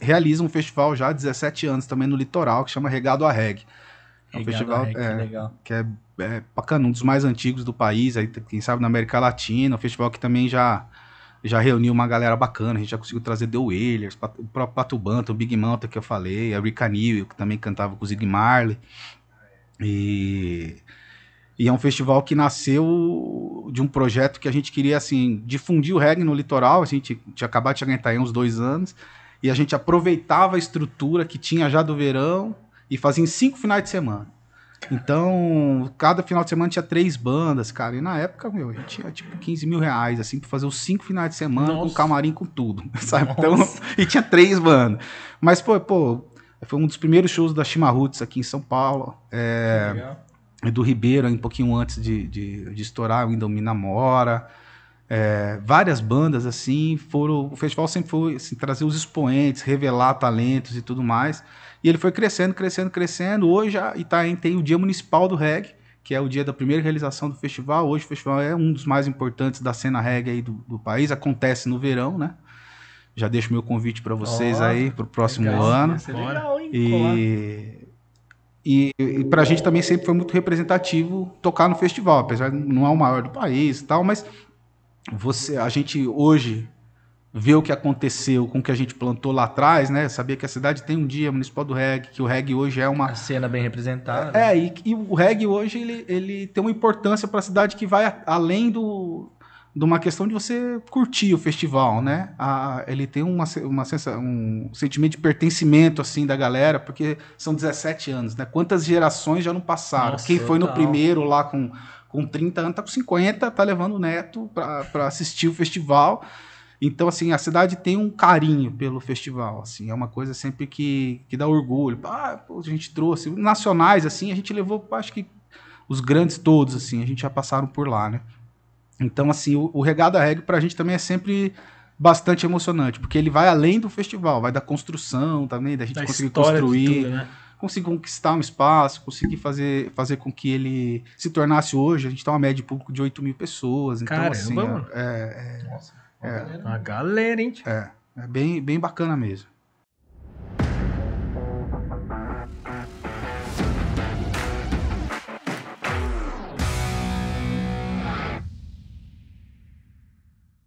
realiza um festival já há 17 anos também no litoral, que chama Regado a Reg. É um Regado festival Reg, é, que, é, é bacana, um dos mais antigos do país, aí, quem sabe na América Latina, um festival que também já, já reuniu uma galera bacana, a gente já conseguiu trazer The Wailers, o próprio Patubanta, o Big Manta que eu falei, a Rika Newell, que também cantava com o Zig Marley. E, e é um festival que nasceu de um projeto que a gente queria, assim, difundir o reggae no litoral, a gente tinha acabado de aguentar aí uns dois anos, e a gente aproveitava a estrutura que tinha já do verão e fazia em cinco finais de semana. Então, cada final de semana tinha três bandas, cara. E na época, meu, a gente tinha tipo 15 mil reais, assim, pra fazer os cinco finais de semana, Nossa. com camarim, com tudo, sabe? Então, e tinha três bandas. Mas, pô, pô, foi um dos primeiros shows da Chimarruts aqui em São Paulo. É, é do Ribeiro, um pouquinho antes de, de, de estourar, o Indomina Mora. É, várias bandas assim foram. O festival sempre foi assim, trazer os expoentes, revelar talentos e tudo mais. E ele foi crescendo, crescendo, crescendo. Hoje a Itaém tem o Dia Municipal do Reggae, que é o dia da primeira realização do festival. Hoje o festival é um dos mais importantes da cena reggae aí do, do país. Acontece no verão, né? Já deixo meu convite para vocês oh, aí para o próximo legal, ano. Legal, hein, e, e, e para a gente também sempre foi muito representativo tocar no festival, apesar de não é o maior do país e tal, mas você, a gente hoje vê o que aconteceu com o que a gente plantou lá atrás, né? Sabia que a cidade tem um dia municipal do reggae, que o reggae hoje é uma a cena bem representada. É, e, e o reggae hoje ele, ele tem uma importância para a cidade que vai além do de uma questão de você curtir o festival, né? A, ele tem uma, uma sensa, um sentimento de pertencimento assim da galera, porque são 17 anos, né? Quantas gerações já não passaram? Nossa, Quem foi no tal. primeiro lá com com 30 anos, tá com 50, tá levando o neto para assistir o festival. Então, assim, a cidade tem um carinho pelo festival, assim, é uma coisa sempre que, que dá orgulho. Ah, pô, a gente trouxe. Nacionais, assim, a gente levou, acho que os grandes todos, assim, a gente já passaram por lá, né? Então, assim, o, o Regada Reggae pra gente também é sempre bastante emocionante, porque ele vai além do festival, vai da construção também, da gente da conseguir construir. Tudo, né? conseguir conquistar um espaço, conseguir fazer, fazer com que ele se tornasse hoje. A gente tem tá uma média de público de 8 mil pessoas. Então, Caramba, assim, é, mano. É, é, Nossa, é, uma galera, hein? É, é bem, bem bacana mesmo.